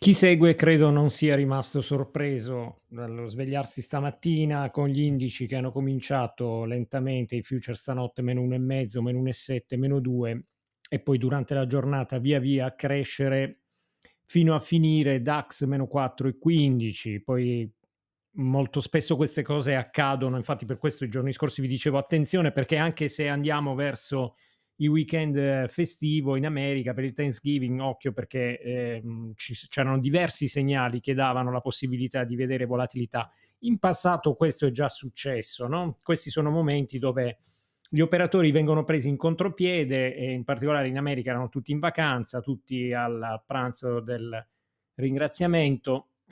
Chi segue credo non sia rimasto sorpreso dallo svegliarsi stamattina con gli indici che hanno cominciato lentamente, i future stanotte meno 1,5, meno 1,7, meno 2 e poi durante la giornata via via a crescere fino a finire DAX meno 4,15, poi molto spesso queste cose accadono, infatti per questo i giorni scorsi vi dicevo attenzione perché anche se andiamo verso il weekend eh, festivo in America per il Thanksgiving, occhio perché eh, ci, c'erano diversi segnali che davano la possibilità di vedere volatilità. In passato questo è già successo, no? questi sono momenti dove gli operatori vengono presi in contropiede e in particolare in America erano tutti in vacanza, tutti al pranzo del ringraziamento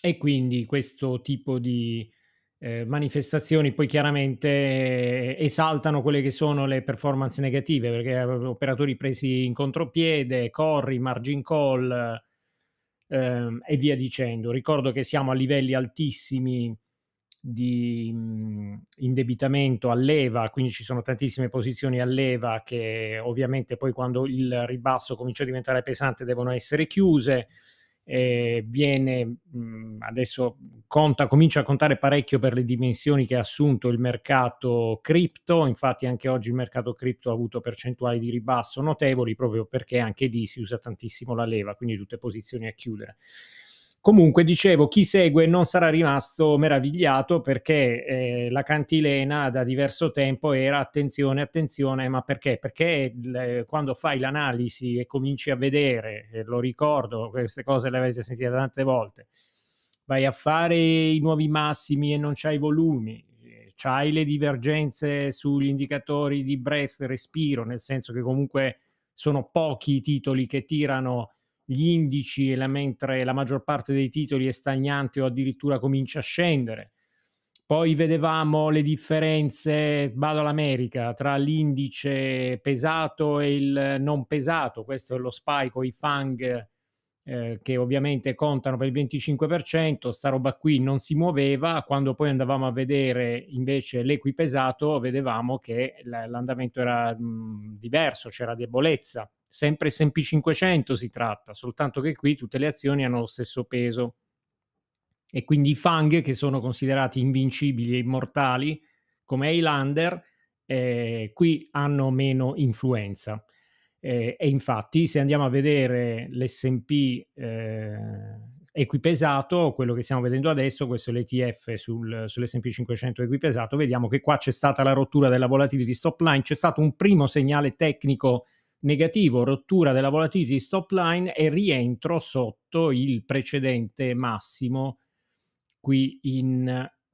e quindi questo tipo di eh, manifestazioni poi chiaramente eh, esaltano quelle che sono le performance negative perché eh, operatori presi in contropiede, corri, margin call ehm, e via dicendo. Ricordo che siamo a livelli altissimi di mh, indebitamento a leva, quindi ci sono tantissime posizioni a leva che ovviamente poi quando il ribasso comincia a diventare pesante devono essere chiuse eh, viene mh, adesso conta, comincia a contare parecchio per le dimensioni che ha assunto il mercato cripto. Infatti, anche oggi il mercato cripto ha avuto percentuali di ribasso notevoli proprio perché anche lì si usa tantissimo la leva, quindi tutte posizioni a chiudere. Comunque, dicevo, chi segue non sarà rimasto meravigliato perché eh, la cantilena da diverso tempo era attenzione, attenzione, ma perché? Perché eh, quando fai l'analisi e cominci a vedere, eh, lo ricordo, queste cose le avete sentite tante volte, vai a fare i nuovi massimi e non c'hai volumi, c'hai le divergenze sugli indicatori di breath, respiro, nel senso che comunque sono pochi i titoli che tirano gli indici e la, mentre la maggior parte dei titoli è stagnante o addirittura comincia a scendere. Poi vedevamo le differenze, vado all'America, tra l'indice pesato e il non pesato, questo è lo spike o i fang eh, che ovviamente contano per il 25%, sta roba qui non si muoveva, quando poi andavamo a vedere invece l'equipesato vedevamo che l'andamento era mh, diverso, c'era debolezza Sempre SP 500 si tratta, soltanto che qui tutte le azioni hanno lo stesso peso. E quindi i fang che sono considerati invincibili e immortali, come Highlander, eh, qui hanno meno influenza. Eh, e infatti, se andiamo a vedere l'SP eh, equipesato, quello che stiamo vedendo adesso, questo è l'ETF sul, sull'SP 500 equipesato, vediamo che qua c'è stata la rottura della volatility stop line, c'è stato un primo segnale tecnico negativo, rottura della volatility stop line e rientro sotto il precedente massimo qui in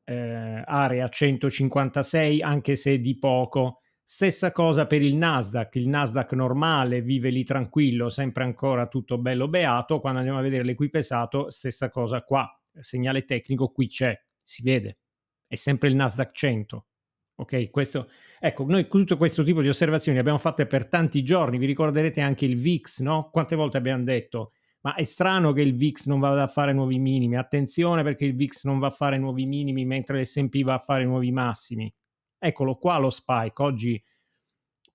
eh, area 156, anche se di poco. Stessa cosa per il Nasdaq, il Nasdaq normale vive lì tranquillo, sempre ancora tutto bello beato, quando andiamo a vedere l'equipesato, stessa cosa qua, segnale tecnico qui c'è, si vede, è sempre il Nasdaq 100. Ok, questo, ecco, noi tutto questo tipo di osservazioni le abbiamo fatte per tanti giorni, vi ricorderete anche il VIX, no? Quante volte abbiamo detto, ma è strano che il VIX non vada a fare nuovi minimi, attenzione perché il VIX non va a fare nuovi minimi mentre l'S&P va a fare nuovi massimi. Eccolo qua lo spike, oggi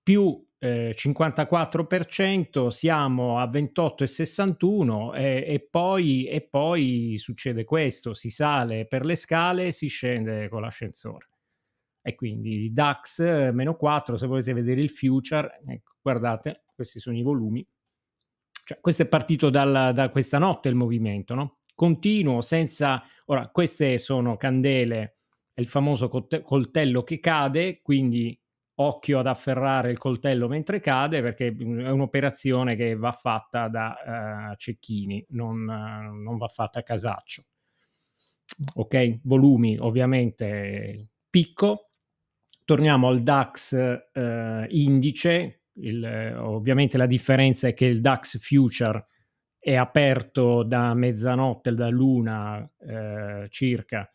più eh, 54%, siamo a 28,61 e, e, poi, e poi succede questo, si sale per le scale e si scende con l'ascensore e quindi DAX eh, meno 4, se volete vedere il future, ecco, guardate, questi sono i volumi. Cioè, questo è partito dalla, da questa notte il movimento, no? Continuo, senza... Ora, queste sono candele, è il famoso coltello che cade, quindi occhio ad afferrare il coltello mentre cade perché mm, è un'operazione che va fatta da uh, cecchini, non, uh, non, va fatta a casaccio. Ok, volumi ovviamente picco, Torniamo al DAX eh, indice, il, ovviamente la differenza è che il DAX future è aperto da mezzanotte, da luna eh, circa,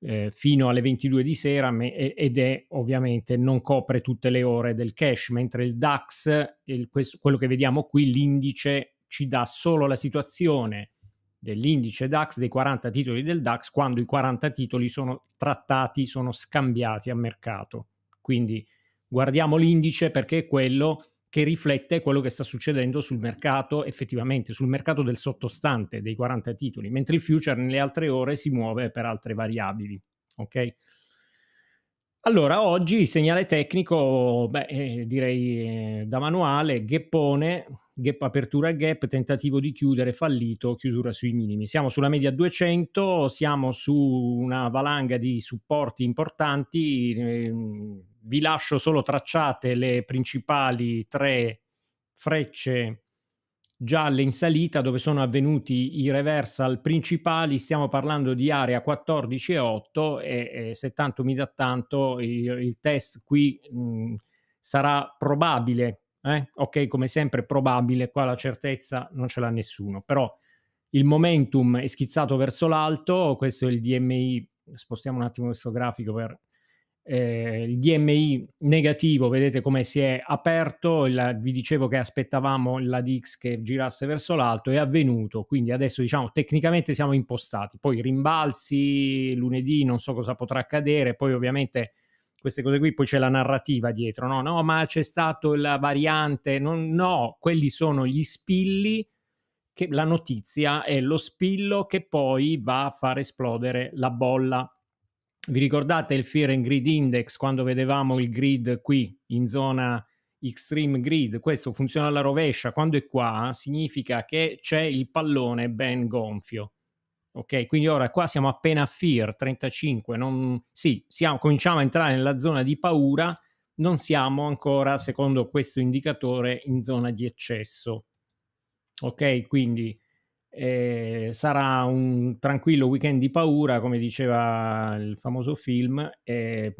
eh, fino alle 22 di sera me- ed è ovviamente non copre tutte le ore del cash, mentre il DAX, il, questo, quello che vediamo qui, l'indice ci dà solo la situazione dell'indice DAX, dei 40 titoli del DAX, quando i 40 titoli sono trattati, sono scambiati a mercato. Quindi guardiamo l'indice perché è quello che riflette quello che sta succedendo sul mercato effettivamente, sul mercato del sottostante dei 40 titoli, mentre il future nelle altre ore si muove per altre variabili. Ok? Allora, oggi segnale tecnico, beh, eh, direi eh, da manuale, gheppone, gap apertura gap, tentativo di chiudere fallito, chiusura sui minimi. Siamo sulla media 200, siamo su una valanga di supporti importanti, ehm, vi lascio solo tracciate le principali tre frecce gialle in salita dove sono avvenuti i reversal principali, stiamo parlando di area 14,8 e, e se tanto mi dà tanto il, il test qui mh, mm, sarà probabile, eh? ok come sempre probabile, qua la certezza non ce l'ha nessuno, però il momentum è schizzato verso l'alto, questo è il DMI, spostiamo un attimo questo grafico per eh, il DMI negativo, vedete come si è aperto, la, vi dicevo che aspettavamo la DX che girasse verso l'alto, è avvenuto, quindi adesso diciamo tecnicamente siamo impostati, poi rimbalzi lunedì, non so cosa potrà accadere, poi ovviamente queste cose qui, poi c'è la narrativa dietro, no, no, ma c'è stato la variante, non, no, quelli sono gli spilli, che la notizia è lo spillo che poi va a far esplodere la bolla vi ricordate il Fear and Grid Index quando vedevamo il grid qui in zona Extreme Grid? Questo funziona alla rovescia, quando è qua significa che c'è il pallone ben gonfio. Ok, quindi ora qua siamo appena a Fear 35, non... sì, siamo, cominciamo a entrare nella zona di paura, non siamo ancora, secondo questo indicatore, in zona di eccesso. Ok, quindi eh, sarà un tranquillo weekend di paura, come diceva il famoso film, eh,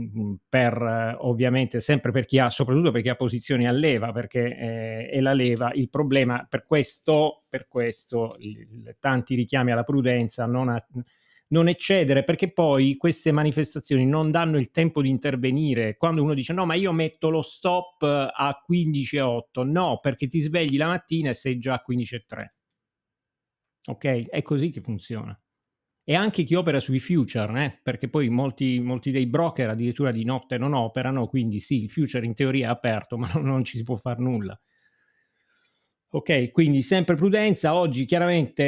per, ovviamente sempre per chi ha, soprattutto per chi ha posizioni a leva, perché eh, è la leva il problema. Per questo, per questo il, tanti richiami alla prudenza, non, a, non eccedere, perché poi queste manifestazioni non danno il tempo di intervenire. Quando uno dice no, ma io metto lo stop eh, a 15.08, no, perché ti svegli la mattina e sei già a 15.03. Ok? È così che funziona. E anche chi opera sui future, eh? perché poi molti, molti, dei broker addirittura di notte non operano, quindi sì, il future in teoria è aperto, ma non, non ci si può fare nulla. Ok, quindi sempre prudenza. Oggi chiaramente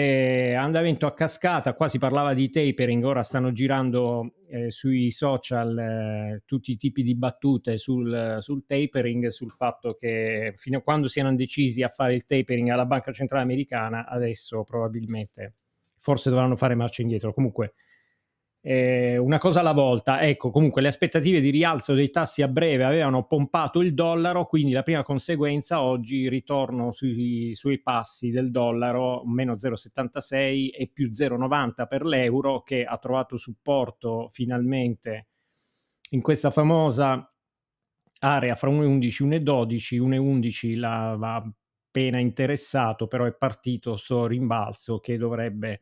eh, andamento a cascata, qua si parlava di tapering, ora stanno girando eh, sui social eh, tutti i tipi di battute sul, sul, tapering, sul fatto che fino a quando si erano decisi a fare il tapering alla Banca Centrale Americana, adesso probabilmente forse dovranno fare marcia indietro. Comunque eh, una cosa alla volta. Ecco, comunque le aspettative di rialzo dei tassi a breve avevano pompato il dollaro, quindi la prima conseguenza oggi ritorno sui, sui passi del dollaro, meno 0,76 e più 0,90 per l'euro che ha trovato supporto finalmente in questa famosa area fra 1,11 1,12, 1,11 va appena interessato, però è partito sto rimbalzo che dovrebbe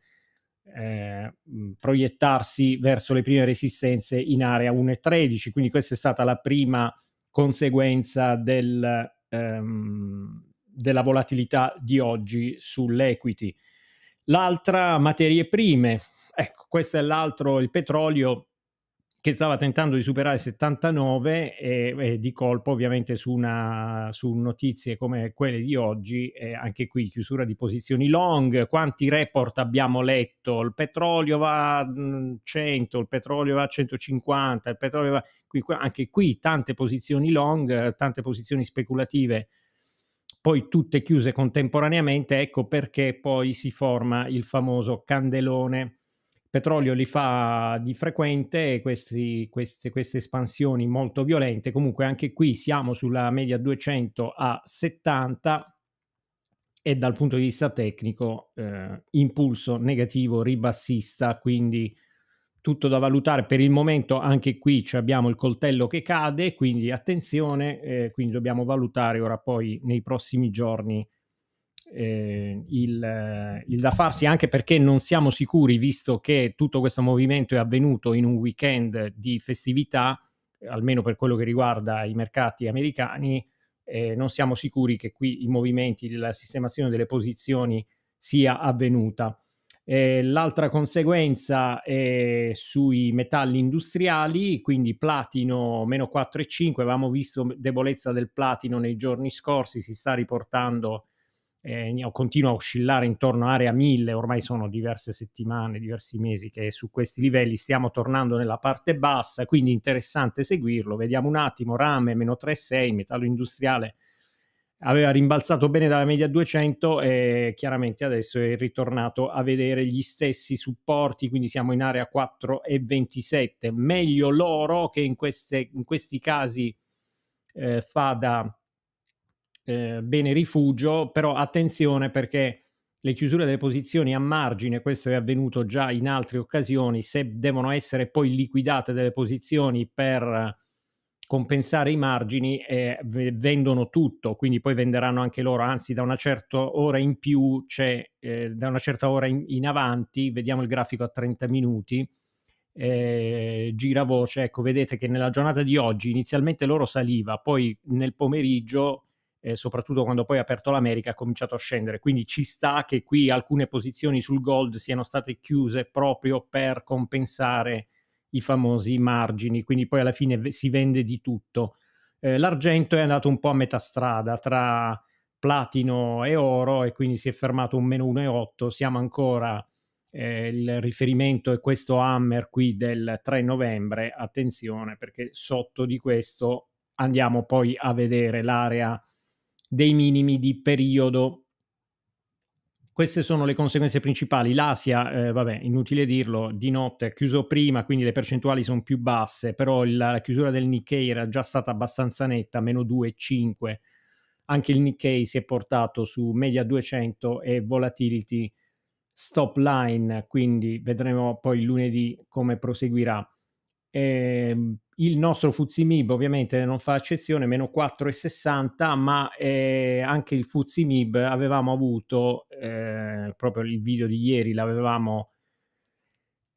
eh, proiettarsi verso le prime resistenze in area 1,13, quindi questa è stata la prima conseguenza del, ehm, della volatilità di oggi sull'equity. L'altra materie prime, ecco, questo è l'altro, il petrolio che stava tentando di superare 79 e, e di colpo ovviamente su, una, su, notizie come quelle di oggi, eh, anche qui chiusura di posizioni long, quanti report abbiamo letto, il petrolio va a mm, 100, il petrolio va a 150, il petrolio va... Qui, anche qui tante posizioni long, tante posizioni speculative, poi tutte chiuse contemporaneamente, ecco perché poi si forma il famoso candelone Petrolio li fa di frequente questi, questi, queste espansioni molto violente. Comunque anche qui siamo sulla media 200 a 70 e dal punto di vista tecnico eh, impulso negativo ribassista, quindi tutto da valutare. Per il momento anche qui abbiamo il coltello che cade, quindi attenzione, eh, quindi dobbiamo valutare ora poi nei prossimi giorni eh, il, il, da farsi anche perché non siamo sicuri, visto che tutto questo movimento è avvenuto in un weekend di festività, almeno per quello che riguarda i mercati americani, eh, non siamo sicuri che qui i movimenti, la sistemazione delle posizioni sia avvenuta. Eh, l'altra conseguenza è sui metalli industriali, quindi platino meno 4,5, avevamo visto debolezza del platino nei giorni scorsi, si sta riportando eh, continua a oscillare intorno a area 1000, ormai sono diverse settimane, diversi mesi che su questi livelli stiamo tornando nella parte bassa, quindi interessante seguirlo. Vediamo un attimo, rame meno 3,6, metallo industriale aveva rimbalzato bene dalla media 200 e chiaramente adesso è ritornato a vedere gli stessi supporti, quindi siamo in area 4,27. Meglio l'oro che in, queste, in questi casi eh, fa da eh, bene rifugio, però attenzione perché le chiusure delle posizioni a margine, questo è avvenuto già in altre occasioni, se devono essere poi liquidate delle posizioni per compensare i margini eh, vendono tutto, quindi poi venderanno anche loro, anzi da una certa ora in più c'è, eh, da una certa ora in, in, avanti, vediamo il grafico a 30 minuti, eh, gira voce, ecco vedete che nella giornata di oggi inizialmente l'oro saliva, poi nel pomeriggio eh, soprattutto quando poi ha aperto l'America, ha cominciato a scendere. Quindi ci sta che qui alcune posizioni sul gold siano state chiuse proprio per compensare i famosi margini, quindi poi alla fine si vende di tutto. Eh, l'argento è andato un po' a metà strada tra platino e oro e quindi si è fermato un meno 1,8, siamo ancora eh, il riferimento è questo hammer qui del 3 novembre, attenzione perché sotto di questo andiamo poi a vedere l'area dei minimi di periodo. Queste sono le conseguenze principali. L'Asia, eh, vabbè, inutile dirlo, di notte ha chiuso prima, quindi le percentuali sono più basse, però il, la chiusura del Nikkei era già stata abbastanza netta, meno 2,5. Anche il Nikkei si è portato su media 200 e volatility stop line, quindi vedremo poi lunedì come proseguirà. Eh, il nostro Fuzimib ovviamente non fa eccezione, meno 4,60, ma eh, anche il Fuzimib avevamo avuto, eh, proprio il video di ieri l'avevamo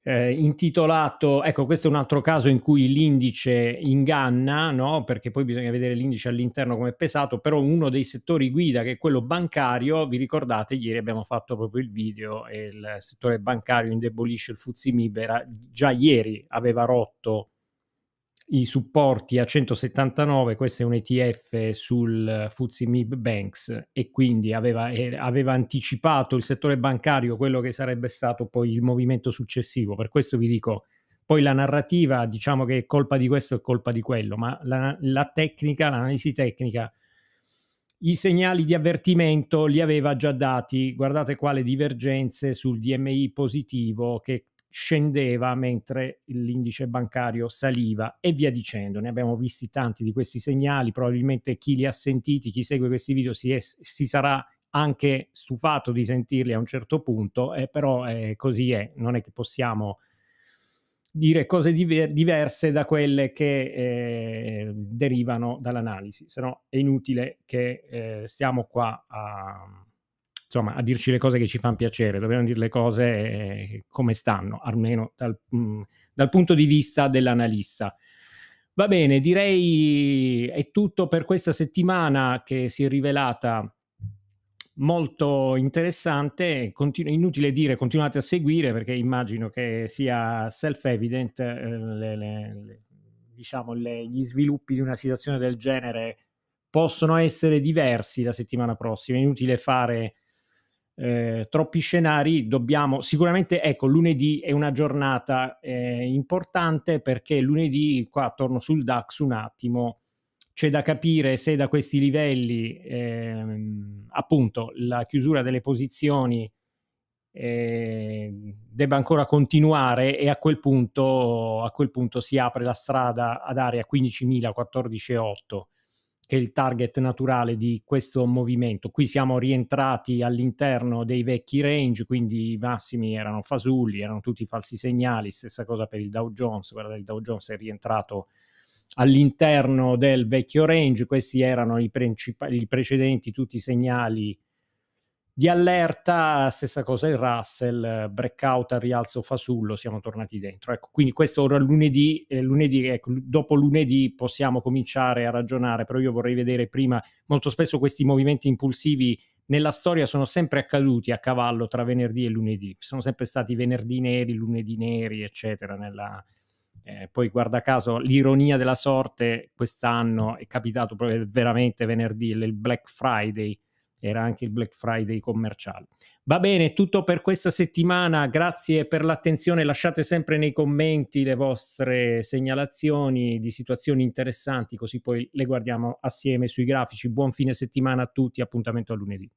eh, intitolato, ecco questo è un altro caso in cui l'indice inganna, no? perché poi bisogna vedere l'indice all'interno come è pesato, però uno dei settori guida che è quello bancario, vi ricordate ieri abbiamo fatto proprio il video, e il settore bancario indebolisce il Fuzimib, era, già ieri aveva rotto i supporti a 179, questo è un ETF sul FTSE MIB Banks e quindi aveva, eh, aveva, anticipato il settore bancario quello che sarebbe stato poi il movimento successivo. Per questo vi dico, poi la narrativa diciamo che è colpa di questo e colpa di quello, ma la, la tecnica, l'analisi tecnica, i segnali di avvertimento li aveva già dati. Guardate qua le divergenze sul DMI positivo che scendeva mentre l'indice bancario saliva e via dicendo. Ne abbiamo visti tanti di questi segnali, probabilmente chi li ha sentiti, chi segue questi video si, è, si sarà anche stufato di sentirli a un certo punto, eh, però eh, così è, non è che possiamo dire cose diver- diverse da quelle che eh, derivano dall'analisi, se no è inutile che eh, stiamo qua a insomma, a dirci le cose che ci fanno piacere, dobbiamo dire le cose eh, come stanno, almeno dal, mm, dal punto di vista dell'analista. Va bene, direi è tutto per questa settimana che si è rivelata molto interessante. Continu- inutile dire, continuate a seguire perché immagino che sia self-evident eh, le, le, le, diciamo, gli sviluppi di una situazione del genere possono essere diversi la settimana prossima. È inutile fare eh, troppi scenari, dobbiamo sicuramente, ecco, lunedì è una giornata eh, importante perché lunedì, qua torno sul DAX un attimo, c'è da capire se da questi livelli, ehm, appunto, la chiusura delle posizioni eh, debba ancora continuare e a quel, punto, a quel punto si apre la strada ad area 15.000, 14.8 che è il target naturale di questo movimento. Qui siamo rientrati all'interno dei vecchi range, quindi i massimi erano fasulli, erano tutti falsi segnali, stessa cosa per il Dow Jones, guarda il Dow Jones è rientrato all'interno del vecchio range, questi erano i, princip- i precedenti tutti i segnali di allerta, stessa cosa il Russell, breakout al rialzo fasullo, siamo tornati dentro. Ecco, quindi questo ora lunedì, eh, lunedì ecco, dopo lunedì possiamo cominciare a ragionare, però io vorrei vedere prima, molto spesso questi movimenti impulsivi nella storia sono sempre accaduti a cavallo tra venerdì e lunedì, sono sempre stati venerdì neri, lunedì neri, eccetera, nella, eh, poi guarda caso l'ironia della sorte quest'anno è capitato proprio veramente venerdì, il Black Friday, era anche il Black Friday commerciale. Va bene, tutto per questa settimana, grazie per l'attenzione, lasciate sempre nei commenti le vostre segnalazioni di situazioni interessanti, così poi le guardiamo assieme sui grafici. Buon fine settimana a tutti, appuntamento a lunedì.